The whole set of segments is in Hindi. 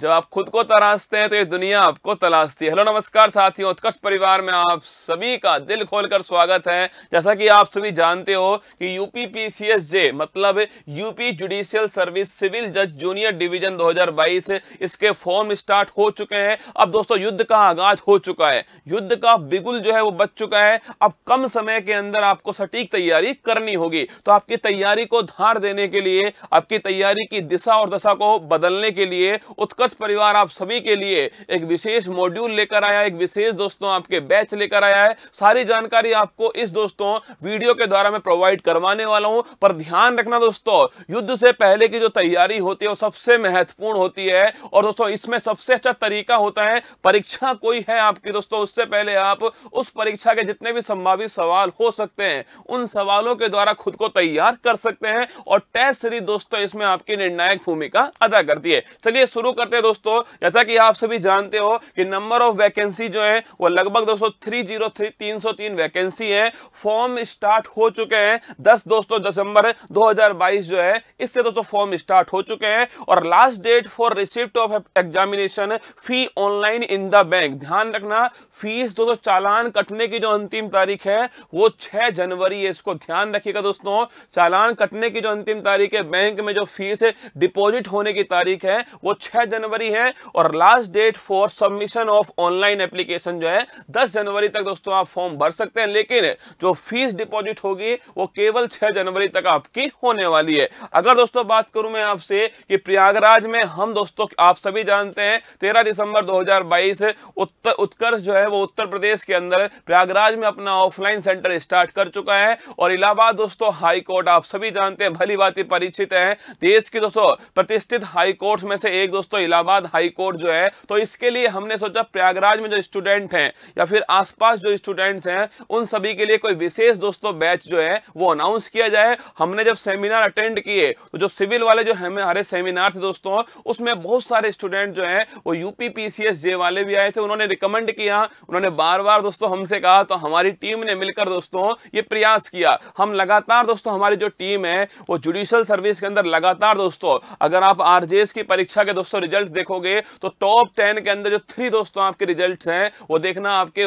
जब आप खुद को तराशते हैं तो ये दुनिया आपको तलाशती है हेलो नमस्कार साथियों उत्कर्ष परिवार में आप सभी का दिल खोलकर स्वागत है जैसा कि आप सभी जानते हो कि यूपी पीसीएसजे मतलब यूपी जुडिशियल सर्विस सिविल जज जूनियर डिवीजन 2022 इसके फॉर्म स्टार्ट हो चुके हैं अब दोस्तों युद्ध का आगाज हो चुका है युद्ध का बिगुल जो है वो बच चुका है अब कम समय के अंदर आपको सटीक तैयारी करनी होगी तो आपकी तैयारी को धार देने के लिए आपकी तैयारी की दिशा और दशा को बदलने के लिए उत्कर्ष बॉस परिवार आप सभी के लिए एक विशेष मॉड्यूल लेकर आया एक विशेष दोस्तों आपके बैच लेकर आया है सारी जानकारी आपको इस दोस्तों वीडियो के द्वारा मैं प्रोवाइड करवाने वाला हूं पर ध्यान रखना दोस्तों युद्ध से पहले की जो तैयारी होती है वो सबसे महत्वपूर्ण होती है और दोस्तों इसमें सबसे अच्छा तरीका होता है परीक्षा कोई है आपकी दोस्तों उससे पहले आप उस परीक्षा के जितने भी संभावित सवाल हो सकते हैं उन सवालों के द्वारा खुद को तैयार कर सकते हैं और टेस्ट सीरीज दोस्तों इसमें आपकी निर्णायक भूमिका अदा करती है चलिए शुरू करते हैं दोस्तों जैसा कि आप सभी जानते हो कि नंबर ऑफ वैकेंसी जो है वो लगभग दोस्तों थ्री जीरो थ्री तीन सौ तीन वैकेंसी है फॉर्म स्टार्ट हो चुके हैं दस दोस्तों दिसंबर दो हजार बाईस जो है इससे दोस्तों फॉर्म स्टार्ट हो चुके हैं और last date for receipt of examination fee online in the bank ध्यान रखना फीस दोस्तों चालान कटने की जो अंतिम तारीख है वो छह जनवरी है इसको ध्यान रखिएगा दोस्तों चालान कटने की जो अंतिम तारीख है बैंक में जो फीस डिपोजिट होने की तारीख है वो छह जनवरी जनवरी है और last date for submission of online application जो है दस जनवरी तक दोस्तों आप फॉर्म भर सकते हैं लेकिन जो फीस डिपॉजिट होगी वो केवल छह जनवरी तक आपकी होने वाली है अगर दोस्तों बात करूं मैं आपसे कि प्रयागराज में हम दोस्तों आप सभी जानते हैं तेरह दिसंबर दो उत्तर उत्कर्ष जो है वो उत्तर प्रदेश के अंदर प्रयागराज में अपना ऑफलाइन सेंटर स्टार्ट कर चुका है और इलाहाबाद दोस्तों हाईकोर्ट आप सभी जानते हैं भली बात परिचित है देश के दोस्तों प्रतिष्ठित हाईकोर्ट में से एक दोस्तों इलाहाबाद इलाहाबाद हाईकोर्ट जो है तो इसके लिए हमने सोचा प्रयागराज में जो स्टूडेंट हैं या फिर आसपास जो स्टूडेंट्स हैं उन सभी के लिए कोई विशेष दोस्तों बैच जो है वो अनाउंस किया जाए हमने जब सेमिनार अटेंड किए तो जो सिविल वाले जो हमारे सेमिनार थे दोस्तों उसमें बहुत सारे स्टूडेंट जो है वो यूपी पीसीएस जे वाले भी आए थे उन्होंने रिकमेंड किया उन्होंने बार बार दोस्तों हमसे कहा तो हमारी टीम ने मिलकर दोस्तों ये प्रयास किया हम लगातार दोस्तों हमारी जो टीम है वो जुडिशियल सर्विस के अंदर लगातार दोस्तों अगर आप आरजेएस की परीक्षा के दोस्तों रिजल्ट रिजल्ट्स देखोगे तो टॉप टेन के अंदर जो थ्री दोस्तों आपके रिजल्ट्स हैं वो देखना आपके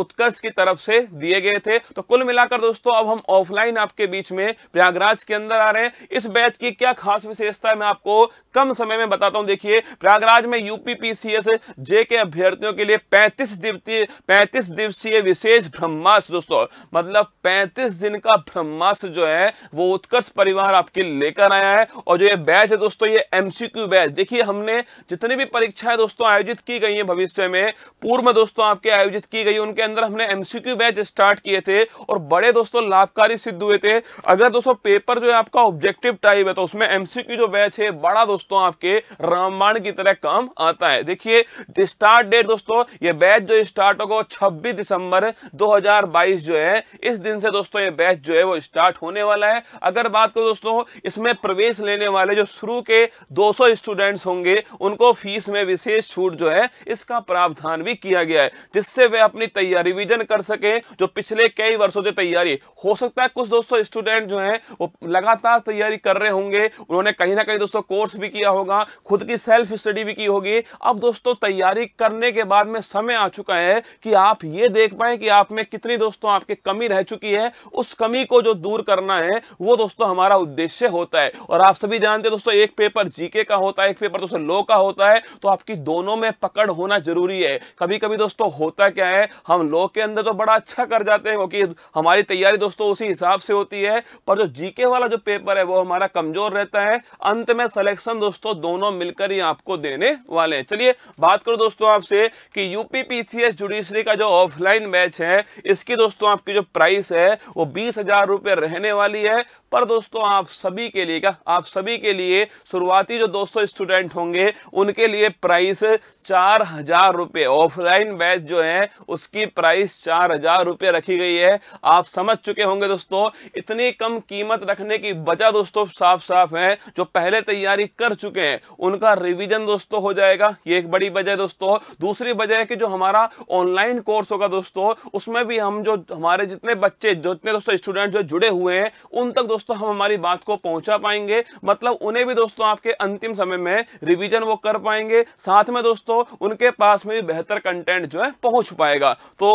उत्कर्ष की तरफ से दिए गए थे तो कुल मिलाकर दोस्तों अब हम ऑफलाइन आपके बीच में प्रयागराज के अंदर आ रहे हैं इस बैच की क्या खास विशेषता है मैं आपको कम समय में बताता हूं देखिए प्रयागराज में यूपीपीसीएस जे के अभ्यर्थियों के लिए 35 दिवसीय 35 दिवसीय विशेष ब्रह्मास दोस्तों मतलब 35 दिन का ब्रह्मास जो है वो उत्कर्ष परिवार आपके लेकर आया है और जो ये बैच है दोस्तों ये एमसीक्यू बैच देखिए हमने जितनी भी परीक्षाएं दोस्तों आयोजित की गई हैं भविष्य में पूर्व में दोस्तों आपके आयोजित की गई उनके अंदर हमने एमसीक्यू बैच स्टार्ट किए थे और बड़े दोस्तों लाभकारी सिद्ध हुए थे अगर दोस्तों पेपर जो है आपका ऑब्जेक्टिव टाइप है तो उसमें एमसीक्यू जो बैच है बड़ा दोस्तों आपके रामबाण की तरह काम आता है देखिए स्टार्ट डेट दोस्तों ये बैच जो स्टार्ट होगा छब्बीस दिसंबर दो जो है इस दिन से दोस्तों ये बैच जो है वो स्टार्ट होने वाला है अगर बात करो दोस्तों इसमें प्रवेश लेने वाले जो शुरू के 200 स्टूडेंट्स होंगे उनको फीस में विशेष छूट जो है इसका प्रावधान भी किया गया है जिससे वे अपनी तैयारी रिविजन कर सके जो पिछले कई वर्षों से तैयारी हो सकता है कुछ दोस्तों स्टूडेंट जो है वो लगातार तैयारी कर रहे होंगे उन्होंने कहीं ना कहीं दोस्तों कोर्स भी किया होगा खुद की सेल्फ स्टडी भी की होगी अब दोस्तों तैयारी करने के बाद में समय आ चुका है कि आप ये देख पाए कि आप में कितनी दोस्तों आपकी कमी रह चुकी है उस कमी को जो दूर करना है वो दोस्तों हमारा उद्देश्य होता है और आप सभी जानते हैं दोस्तों एक पेपर जीके का होता है एक पेपर दोस्तों लो का होता है तो आपकी दोनों में पकड़ होना जरूरी है कभी कभी दोस्तों होता क्या है हम लॉ के अंदर तो बड़ा अच्छा कर जाते हैं क्योंकि हमारी तैयारी दोस्तों उसी हिसाब से होती है पर जो जीके वाला जो पेपर है वो हमारा कमजोर रहता है अंत में सिलेक्शन दोस्तों दोनों मिलकर ही आपको देने वाले हैं चलिए बात करो दोस्तों आपसे कि यूपीपीसीएस जुडिशरी का जो ऑफलाइन मैच है इसकी दोस्तों आपकी जो प्राइस है वो बीस हजार रहने वाली है पर दोस्तों आप सभी के लिए क्या आप सभी के लिए शुरुआती जो दोस्तों स्टूडेंट होंगे उनके लिए प्राइस चार हजार रुपये ऑफलाइन बैच जो है उसकी प्राइस चार हजार रुपये रखी गई है आप समझ चुके होंगे दोस्तों इतनी कम कीमत रखने की वजह दोस्तों साफ साफ है जो पहले तैयारी कर चुके हैं उनका रिविजन दोस्तों हो जाएगा ये एक बड़ी वजह दोस्तों दूसरी वजह है कि जो हमारा ऑनलाइन कोर्स होगा दोस्तों उसमें भी हम जो हमारे जितने बच्चे जो जितने दोस्तों स्टूडेंट जो जुड़े हुए हैं उन तक दोस्तों दोस्तों हम हमारी बात को पहुंचा पाएंगे मतलब उन्हें भी दोस्तों आपके अंतिम समय में रिविजन वो कर पाएंगे साथ में दोस्तों उनके पास में भी बेहतर कंटेंट जो है पहुंच पाएगा तो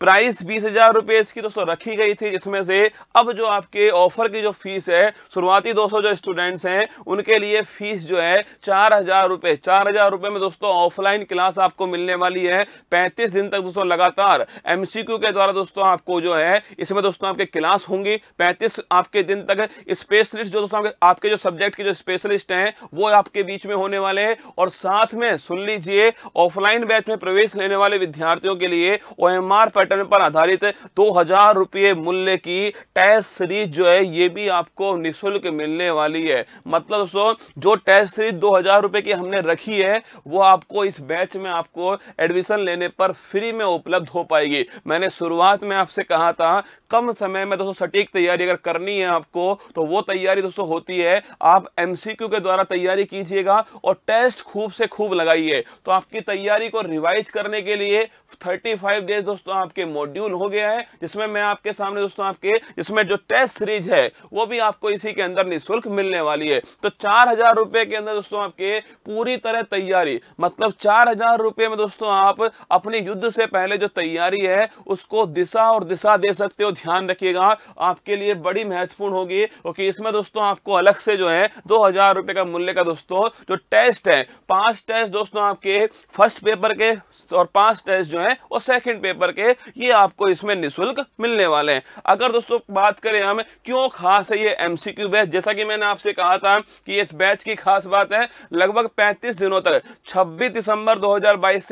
प्राइस बीस हजार रुपये इसकी दोस्तों रखी गई थी जिसमें से अब जो आपके ऑफर की जो फीस है शुरुआती दोस्तों जो स्टूडेंट्स हैं उनके लिए फीस जो है चार हजार रुपये चार हजार रुपये में दोस्तों ऑफलाइन क्लास आपको मिलने वाली है पैंतीस दिन तक दोस्तों लगातार एमसीक्यू के द्वारा दोस्तों आपको जो है इसमें दोस्तों आपके क्लास होंगी पैंतीस आपके दिन दिन तक स्पेशलिस्ट जो दोस्तों आपके जो सब्जेक्ट के जो स्पेशलिस्ट हैं वो आपके बीच में होने वाले हैं और साथ में सुन लीजिए ऑफलाइन बैच में प्रवेश लेने वाले विद्यार्थियों के लिए ओ पैटर्न पर आधारित दो हजार रुपये मूल्य की टेस्ट सीरीज जो है ये भी आपको निःशुल्क मिलने वाली है मतलब दोस्तों जो टेस्ट सीरीज दो हजार की हमने रखी है वो आपको इस बैच में आपको एडमिशन लेने पर फ्री में उपलब्ध हो पाएगी मैंने शुरुआत में आपसे कहा था कम समय में दोस्तों सटीक तैयारी अगर करनी है आपको आपको तो वो तैयारी दोस्तों होती है आप एमसीक्यू के द्वारा तैयारी कीजिएगा और टेस्ट खूब से खूब लगाइए तो आपकी तैयारी को रिवाइज करने के लिए 35 डेज दोस्तों आपके मॉड्यूल हो गया है जिसमें मैं आपके सामने दोस्तों आपके इसमें जो टेस्ट सीरीज है वो भी आपको इसी के अंदर निःशुल्क मिलने वाली है तो चार हजार रुपए के अंदर दोस्तों आपके पूरी तरह तैयारी मतलब चार हजार रुपए में दोस्तों आप अपने युद्ध से पहले जो तैयारी है उसको दिशा और दिशा दे सकते हो ध्यान रखिएगा आपके लिए बड़ी महत्वपूर्ण होगी ओके इसमें दोस्तों आपको अलग से जो है दो हजार रुपए का मूल्य का दोस्तों जो टेस्ट है पांच टेस्ट दोस्तों आपके फर्स्ट पेपर के और पांच टेस्ट जो है और सेकंड पेपर के ये आपको इसमें निःशुल्क मिलने वाले हैं अगर दोस्तों बात करें हम क्यों खास है ये एमसीक्यू बैच जैसा कि मैंने आपसे कहा था कि इस बैच की खास बात है लगभग पैंतीस दिनों तक छब्बीस दिसंबर दो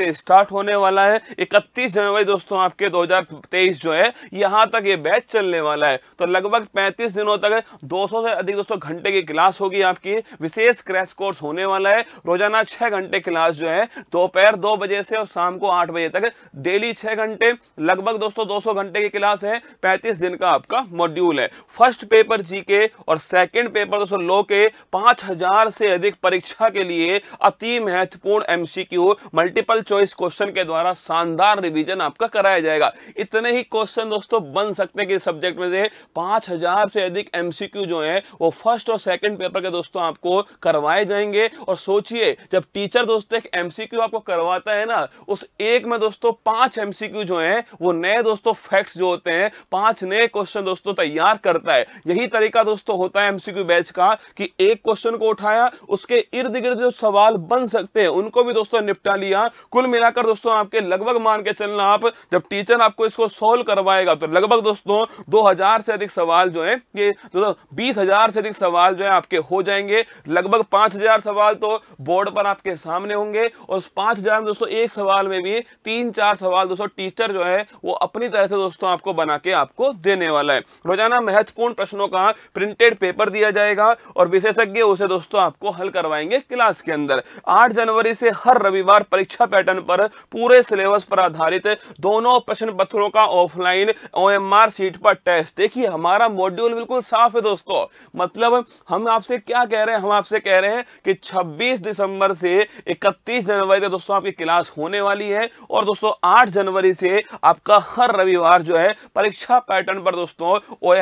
से स्टार्ट होने वाला है इकतीस जनवरी दोस्तों आपके दो जो है यहां तक ये बैच चलने वाला है तो लगभग पैंतीस दिनों तक 200 से अधिक दोस्तों घंटे की क्लास होगी आपकी विशेष क्रैश कोर्स होने वाला है रोजाना छह घंटे क्लास जो है दोपहर दो, दो बजे से और शाम को आठ बजे तक डेली छह घंटे लगभग दोस्तों 200 घंटे की क्लास है पैंतीस दिन का आपका मॉड्यूल है फर्स्ट पेपर जी के और सेकेंड पेपर दोस्तों लो के 5000 से अधिक परीक्षा के लिए अति महत्वपूर्ण एमसीक्यू मल्टीपल चॉइस क्वेश्चन के द्वारा शानदार रिवीजन आपका कराया जाएगा इतने ही क्वेश्चन दोस्तों बन सकते हैं कि सब्जेक्ट में से 5000 से अधिक अधिक एमसीक्यू जो है वो फर्स्ट और सेकंड पेपर के दोस्तों आपको करवाए जाएंगे और सोचिए जब टीचर दोस्तों एक एमसीक्यू आपको करवाता है ना उस एक में दोस्तों पांच एमसीक्यू जो है वो नए दोस्तों फैक्ट्स जो होते हैं पांच नए क्वेश्चन दोस्तों तैयार करता है यही तरीका दोस्तों होता है एमसीक्यू बैच का कि एक क्वेश्चन को उठाया उसके इर्द गिर्द जो सवाल बन सकते हैं उनको भी दोस्तों निपटा लिया कुल मिलाकर दोस्तों आपके लगभग मान के चलना आप जब टीचर आपको इसको सोल्व करवाएगा तो लगभग दोस्तों 2000 से अधिक सवाल जो है ये से दोस्तों बीस हजार से अधिक सवाल जो है आपके हो जाएंगे लगभग पांच हजार सवाल तो बोर्ड पर आपके सामने होंगे और पांच पाँच हजार दोस्तों एक सवाल में भी तीन चार सवाल दोस्तों टीचर जो है वो अपनी तरह से दोस्तों आपको बना के आपको देने वाला है रोजाना महत्वपूर्ण प्रश्नों का प्रिंटेड पेपर दिया जाएगा और विशेषज्ञ उसे दोस्तों आपको हल करवाएंगे क्लास के अंदर आठ जनवरी से हर रविवार परीक्षा पैटर्न पर पूरे सिलेबस पर आधारित दोनों प्रश्न पत्रों का ऑफलाइन ओ सीट पर टेस्ट देखिए हमारा मॉड्यूल बिल्कुल बिल्कुल साफ है दोस्तों मतलब हम आपसे क्या कह रहे हैं हम आपसे कह रहे हैं कि 26 दिसंबर से 31 जनवरी तक दोस्तों आपकी क्लास होने वाली है और दोस्तों 8 जनवरी से आपका हर रविवार जो है परीक्षा पैटर्न पर दोस्तों ओ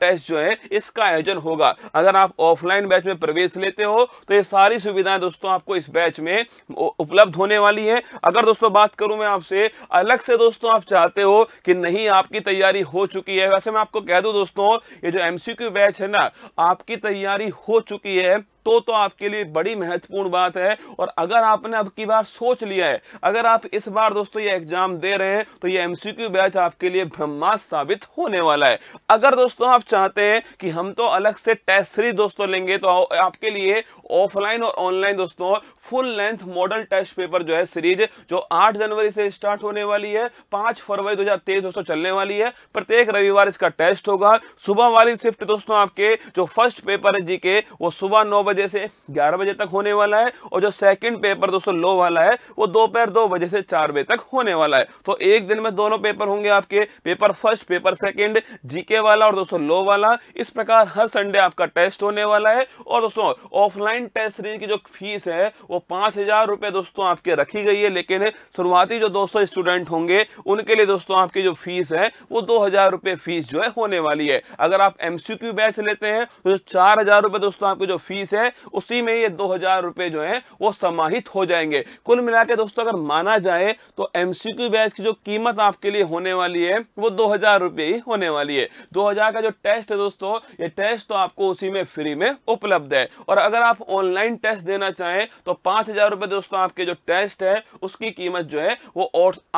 टेस्ट जो है इसका आयोजन होगा अगर आप ऑफलाइन बैच में प्रवेश लेते हो तो ये सारी सुविधाएं दोस्तों आपको इस बैच में उपलब्ध होने वाली है अगर दोस्तों बात करूं मैं आपसे अलग से दोस्तों आप चाहते हो कि नहीं आपकी तैयारी हो चुकी है वैसे मैं आपको कह दूं दोस्तों ये जो एम एमसीक्यू बैच है ना आपकी तैयारी हो चुकी है तो तो आपके लिए बड़ी महत्वपूर्ण बात है और अगर आपने अब की बार सोच लिया है अगर आप इस बार दोस्तों ये एग्जाम दे रहे हैं तो ये एमसीक्यू बैच आपके लिए ब्रह्मास्त साबित होने वाला है अगर दोस्तों आप चाहते हैं कि हम तो अलग से टेस्ट सीरीज दोस्तों लेंगे तो आपके लिए ऑफलाइन और ऑनलाइन दोस्तों full length model test paper जो है सीरीज जो आठ जनवरी से स्टार्ट होने वाली है पांच फरवरी दो दोस्तों चलने वाली है प्रत्येक रविवार इसका टेस्ट होगा सुबह वाली शिफ्ट दोस्तों आपके जो फर्स्ट पेपर है जी वो सुबह नौ बजे से ग्यारह बजे तक होने वाला है और जो सेकंड पेपर दोस्तों लो वाला है वो दोपहर दो, दो बजे से चार बजे तक होने वाला है तो एक दिन में दोनों पेपर होंगे आपके paper first paper second GK वाला और दोस्तों लो वाला इस प्रकार हर संडे आपका टेस्ट होने वाला है और दोस्तों ऑफलाइन टेस्ट सीरीज की जो फीस है वो पांच दोस्तों आपके रखी गई है लेकिन शुरुआती जो दोस्तों स्टूडेंट होंगे उनके लिए दोस्तों आपकी जो फीस है वो दो फीस जो है होने वाली है अगर आप एमसीक्यू बैच लेते हैं तो चार हजार रुपए दोस्तों आपकी जो फीस है है उसी में ये दो हजार रुपये जो है वो समाहित हो जाएंगे कुल मिला के दोस्तों अगर माना जाए तो एमसीक्यू बैच की जो कीमत आपके लिए होने वाली है वो दो हजार रुपये ही होने वाली है दो हजार का जो टेस्ट है दोस्तों ये टेस्ट तो आपको उसी में फ्री में उपलब्ध है और अगर आप ऑनलाइन टेस्ट देना चाहें तो पांच हजार रुपये दोस्तों आपके जो टेस्ट है उसकी कीमत जो है वो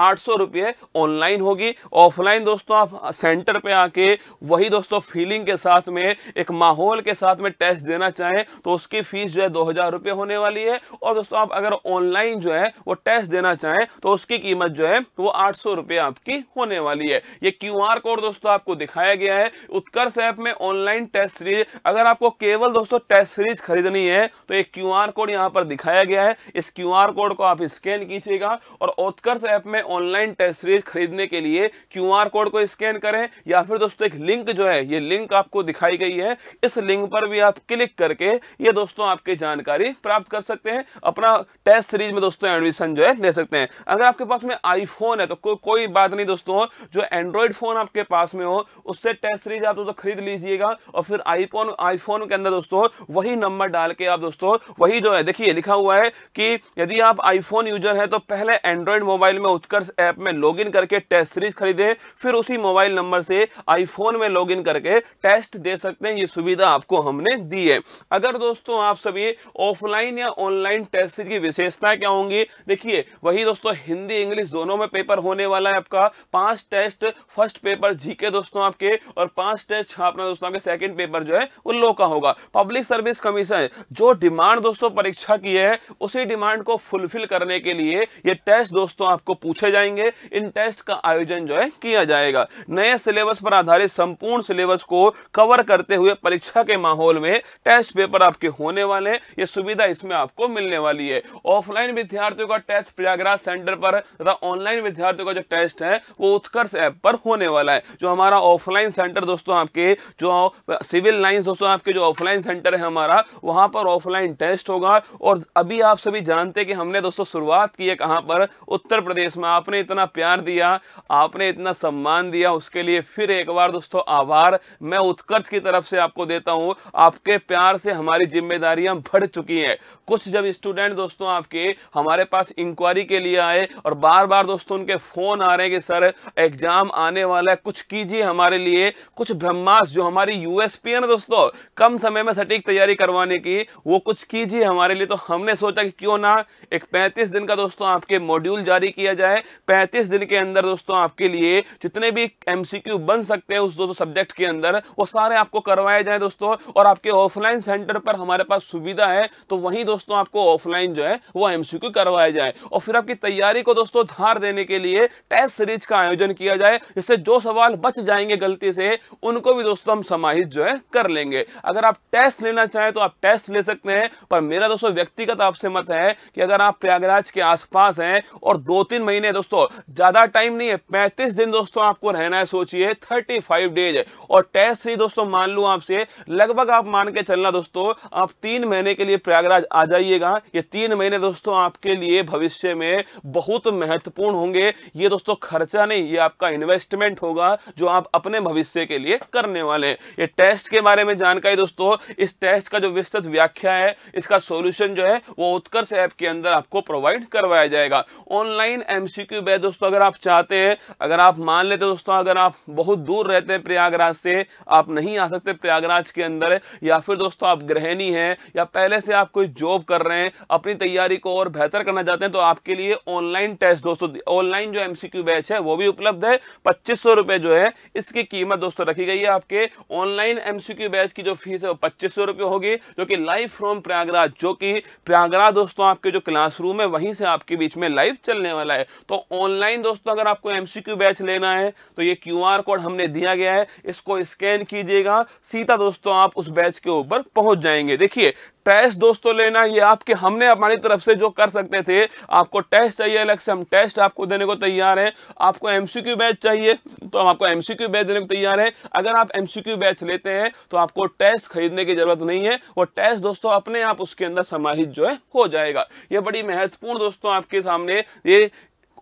आठ सौ रुपये ऑनलाइन होगी ऑफलाइन दोस्तों आप सेंटर पे आके वही दोस्तों फीलिंग के साथ में एक माहौल के साथ में टेस्ट देना चाहें तो उसकी फीस जो है दो हज़ार रुपये होने वाली है और दोस्तों आप अगर ऑनलाइन जो है वो टेस्ट देना चाहें तो उसकी कीमत जो है वो आठ सौ रुपये आपकी होने वाली है ये क्यू आर कोड दोस्तों आपको दिखाया गया है उत्कर्ष ऐप में ऑनलाइन टेस्ट सीरीज अगर आपको केवल दोस्तों टेस्ट सीरीज खरीदनी है तो एक क्यू आर कोड यहाँ पर दिखाया गया है इस क्यू आर कोड को आप स्कैन कीजिएगा और उत्कर्ष ऐप में ऑनलाइन टेस्ट सीरीज खरीदने के लिए क्यू आर कोड को स्कैन करें या फिर दोस्तों एक लिंक जो है ये लिंक आपको दिखाई गई है इस लिंक पर भी आप क्लिक करके ये दोस्तों आपकी जानकारी प्राप्त कर सकते हैं अपना टेस्ट सीरीज में दोस्तों एडमिशन जो है ले सकते हैं अगर आपके पास में आईफोन है तो को, कोई बात नहीं दोस्तों जो एंड्रॉयड फोन आपके पास में हो उससे टेस्ट सीरीज आप दोस्तों खरीद लीजिएगा और फिर आईफोन आईफोन के अंदर दोस्तों वही नंबर डाल के आप दोस्तों वही जो है देखिए लिखा हुआ है कि यदि आप आईफोन यूजर हैं तो पहले एंड्रॉयड मोबाइल में उत्कर्ष ऐप में लॉग करके टेस्ट सीरीज खरीदे फिर उसी मोबाइल नंबर से आईफोन में लॉग करके टेस्ट दे सकते हैं ये सुविधा आपको हमने दी है अगर दोस्तों दोस्तों आप सभी ऑफलाइन या ऑनलाइन टेस्ट सीरीज की विशेषता क्या होंगी देखिए वही दोस्तों हिंदी इंग्लिश दोनों में पेपर होने वाला है आपका पांच टेस्ट फर्स्ट पेपर जीके दोस्तों आपके और पांच टेस्ट छापना दोस्तों आपके सेकंड पेपर जो है वो लो का होगा पब्लिक सर्विस कमीशन जो डिमांड दोस्तों परीक्षा की है उसी डिमांड को फुलफिल करने के लिए ये टेस्ट दोस्तों आपको पूछे जाएंगे इन टेस्ट का आयोजन जो है किया जाएगा नए सिलेबस पर आधारित संपूर्ण सिलेबस को कवर करते हुए परीक्षा के माहौल में टेस्ट पेपर आपके आपके होने वाले हैं ये सुविधा इसमें आपको मिलने वाली है ऑफलाइन विद्यार्थियों का टेस्ट प्रयागराज सेंटर पर तथा ऑनलाइन विद्यार्थियों का जो टेस्ट है वो उत्कर्ष ऐप पर होने वाला है जो हमारा ऑफलाइन सेंटर दोस्तों आपके जो सिविल लाइन दोस्तों आपके जो ऑफलाइन सेंटर है हमारा वहाँ पर ऑफलाइन टेस्ट होगा और अभी आप सभी जानते कि हमने दोस्तों शुरुआत की है कहाँ पर उत्तर प्रदेश में आपने इतना प्यार दिया आपने इतना सम्मान दिया उसके लिए फिर एक बार दोस्तों आभार मैं उत्कर्ष की तरफ से आपको देता हूँ आपके प्यार से हमारी जिम्मेदारियां बढ़ चुकी हैं कुछ जब स्टूडेंट दोस्तों आपके हमारे पास इंक्वायरी के लिए आए और बार बार दोस्तों उनके फ़ोन आ रहे हैं कि सर एग्ज़ाम आने वाला है कुछ कीजिए हमारे लिए कुछ ब्रह्मास जो हमारी यूएसपी है ना दोस्तों कम समय में सटीक तैयारी करवाने की वो कुछ कीजिए हमारे लिए तो हमने सोचा कि क्यों ना एक पैंतीस दिन का दोस्तों आपके मॉड्यूल जारी किया जाए पैंतीस दिन के अंदर दोस्तों आपके लिए जितने भी एम बन सकते हैं उस दोस्तों सब्जेक्ट के अंदर वो सारे आपको करवाए जाए दोस्तों और आपके ऑफलाइन सेंटर पर अगर हमारे पास सुविधा है तो वहीं दोस्तों आपको ऑफलाइन जो है वो एमसीक्यू करवाया जाए और फिर आपकी तैयारी को दोस्तों धार देने के लिए टेस्ट सीरीज का आयोजन किया जाए जिससे जो सवाल बच जाएंगे गलती से उनको भी दोस्तों हम समाहित जो है कर लेंगे अगर आप टेस्ट लेना चाहें तो आप टेस्ट ले सकते हैं पर मेरा दोस्तों व्यक्तिगत आपसे मत है कि अगर आप प्रयागराज के आसपास हैं और दो तीन महीने दोस्तों ज़्यादा टाइम नहीं है पैंतीस दिन दोस्तों आपको रहना है सोचिए थर्टी डेज और टेस्ट ही दोस्तों मान लू आपसे लगभग आप मान के चलना दोस्तों आप तीन महीने के लिए प्रयागराज आ जाइएगा ये तीन महीने दोस्तों आपके लिए भविष्य में बहुत महत्वपूर्ण होंगे ये दोस्तों खर्चा नहीं ये आपका इन्वेस्टमेंट होगा जो आप अपने भविष्य के लिए करने वाले हैं ये टेस्ट के बारे में जानकारी दोस्तों इस टेस्ट का जो विस्तृत व्याख्या है इसका सोल्यूशन जो है वो उत्कर्ष ऐप के अंदर आपको प्रोवाइड करवाया जाएगा ऑनलाइन एमसीक्यू बैच दोस्तों अगर आप चाहते हैं अगर आप मान लेते दोस्तों अगर आप बहुत दूर रहते हैं प्रयागराज से आप नहीं आ सकते प्रयागराज के अंदर या फिर दोस्तों आप ग्रहण ट्रेनी हैं या पहले से आप कोई जॉब कर रहे हैं अपनी तैयारी को और बेहतर करना चाहते हैं तो आपके लिए ऑनलाइन टेस्ट दोस्तों ऑनलाइन जो एमसीक्यू बैच है वो भी उपलब्ध है पच्चीस सौ रुपए जो है इसकी कीमत दोस्तों रखी गई है आपके ऑनलाइन एमसीक्यू बैच की जो फीस है वो पच्चीस सौ रुपये होगी जो कि लाइव फ्रॉम प्रयागराज जो कि प्रयागराज दोस्तों आपके जो क्लासरूम है वहीं से आपके बीच में लाइव चलने वाला है तो ऑनलाइन दोस्तों अगर आपको एमसीक्यू बैच लेना है तो ये क्यूआर कोड हमने दिया गया है इसको स्कैन कीजिएगा सीधा दोस्तों आप उस बैच के ऊपर पहुंच जाएंगे जाएंगे देखिए टेस्ट दोस्तों लेना ये आपके हमने हमारी तरफ से जो कर सकते थे आपको टेस्ट चाहिए अलग से हम टेस्ट आपको देने को तैयार हैं आपको एमसीक्यू बैच चाहिए तो हम आपको एमसीक्यू बैच देने को तैयार हैं अगर आप एमसीक्यू बैच लेते हैं तो आपको टेस्ट खरीदने की जरूरत नहीं है और टेस्ट दोस्तों अपने आप उसके अंदर समाहित जो है हो जाएगा ये बड़ी महत्वपूर्ण दोस्तों आपके सामने ये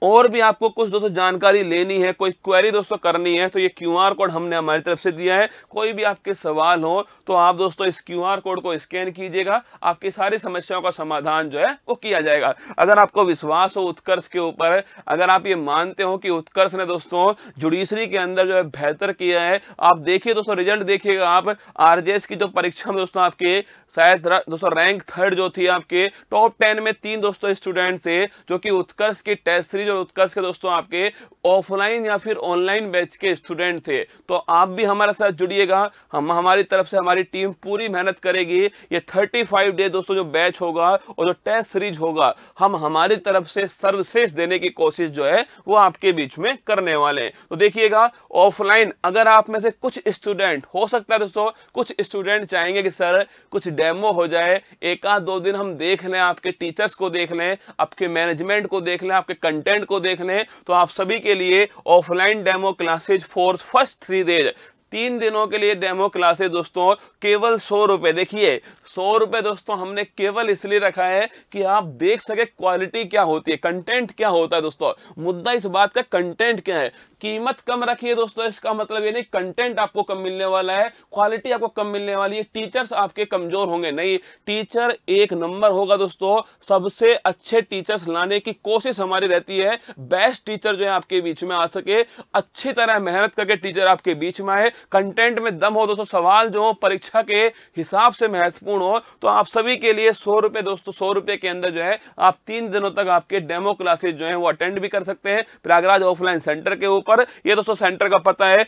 और भी आपको कुछ दोस्तों जानकारी लेनी है कोई क्वेरी दोस्तों करनी है तो ये क्यू आर कोड हमने हमारी तरफ से दिया है कोई भी आपके सवाल हो तो आप दोस्तों इस क्यू आर कोड को स्कैन कीजिएगा आपकी सारी समस्याओं का समाधान जो है वो किया जाएगा अगर आपको विश्वास हो उत्कर्ष के ऊपर अगर आप ये मानते हो कि उत्कर्ष ने दोस्तों जुडिशरी के अंदर जो है बेहतर किया है आप देखिए दोस्तों रिजल्ट देखिएगा आप आर की जो परीक्षा में दोस्तों आपके शायद दोस्तों रैंक थर्ड जो थी आपके टॉप टेन में तीन दोस्तों स्टूडेंट थे जो कि उत्कर्ष की टेस्ट सीरीज और उत्कर्ष के दोस्तों आपके ऑफलाइन या फिर ऑनलाइन बैच के स्टूडेंट थे तो आप भी हमारे साथ जुड़िएगा हम हमारी तरफ से हमारी टीम पूरी मेहनत करेगी ये थर्टी फाइव डे दोस्तों जो बैच होगा और जो टेस्ट सीरीज होगा हम हमारी तरफ से सर्वश्रेष्ठ देने की कोशिश जो है वो आपके बीच में करने वाले हैं तो देखिएगा ऑफलाइन अगर आप में से कुछ स्टूडेंट हो सकता है दोस्तों कुछ स्टूडेंट चाहेंगे कि सर कुछ डेमो हो जाए एक आध दो दिन हम देख लें आपके टीचर्स को देख लें आपके मैनेजमेंट को देख लें आपके कंटेंट कंटेंट को देखने हैं तो आप सभी के लिए offline demo classes for first three days तीन दिनों के लिए डेमो क्लासेस दोस्तों केवल सौ रुपए देखिए सौ रुपये दोस्तों हमने केवल इसलिए रखा है कि आप देख सके क्वालिटी क्या होती है कंटेंट क्या होता है दोस्तों मुद्दा इस बात का कंटेंट क्या है कीमत कम रखिए दोस्तों इसका मतलब ये नहीं कंटेंट आपको कम मिलने वाला है क्वालिटी आपको कम मिलने वाली है टीचर्स आपके कमजोर होंगे नहीं टीचर एक नंबर होगा दोस्तों सबसे अच्छे टीचर्स लाने की कोशिश हमारी रहती है बेस्ट टीचर जो है आपके बीच में आ सके अच्छी तरह मेहनत करके टीचर आपके बीच में आए कंटेंट में दम हो दोस्तों सवाल जो परीक्षा के हिसाब से महत्वपूर्ण हो तो आप सभी के लिए सौ रुपए दोस्तों सौ रुपए के अंदर जो है आप तीन दिनों तक आपके डेमो क्लासेज जो है वो अटेंड भी कर सकते हैं प्रयागराज ऑफलाइन सेंटर के ऊपर ये दोस्तों सेंटर का पता है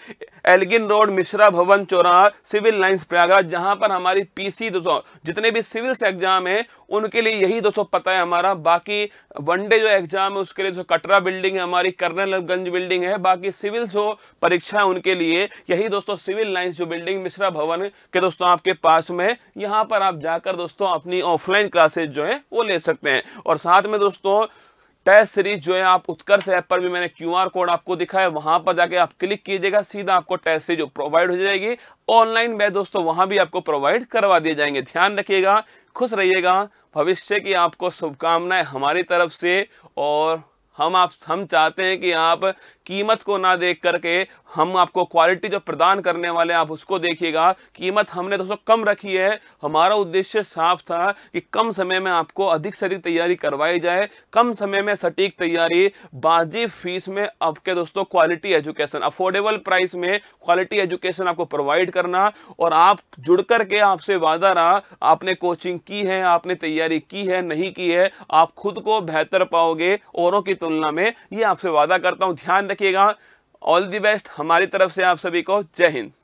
एलगिन रोड मिश्रा भवन चौराहा सिविल लाइन्स प्रयागराज जहां पर हमारी पीसी दोस्तों जितने भी सिविल्स एग्जाम है उनके लिए यही दोस्तों पता है हमारा बाकी वनडे जो एग्जाम है उसके लिए जो कटरा बिल्डिंग है हमारी कर्नलगंज बिल्डिंग है बाकी सिविल्स जो परीक्षा है उनके लिए यही दोस्तों दोस्तों सिविल लाइंस जो बिल्डिंग मिश्रा भवन के दोस्तों आपके पास में यहाँ पर आप जाकर दोस्तों अपनी ऑफलाइन क्लासेज जो है वो ले सकते हैं और साथ में दोस्तों टेस्ट सीरीज जो है आप उत्कर्ष ऐप पर भी मैंने क्यूआर कोड आपको दिखाया है वहां पर जाके आप क्लिक कीजिएगा सीधा आपको टेस्ट सीरीज प्रोवाइड हो जाएगी ऑनलाइन बैच दोस्तों वहां भी आपको प्रोवाइड करवा दिए जाएंगे ध्यान रखिएगा खुश रहिएगा भविष्य की आपको शुभकामनाएं हमारी तरफ से और हम आप हम चाहते हैं कि आप कीमत को ना देख करके हम आपको क्वालिटी जो प्रदान करने वाले आप उसको देखिएगा कीमत हमने दोस्तों कम रखी है हमारा उद्देश्य साफ था कि कम समय में आपको अधिक से अधिक तैयारी करवाई जाए कम समय में सटीक तैयारी बाजी फीस में आपके दोस्तों क्वालिटी एजुकेशन अफोर्डेबल प्राइस में क्वालिटी एजुकेशन आपको प्रोवाइड करना और आप जुड़ करके आपसे वादा रहा आपने कोचिंग की है आपने तैयारी की है नहीं की है आप खुद को बेहतर पाओगे औरों की तुलना में ये आपसे वादा करता हूँ ध्यान रखिएगा ऑल दी बेस्ट हमारी तरफ से आप सभी को जय हिंद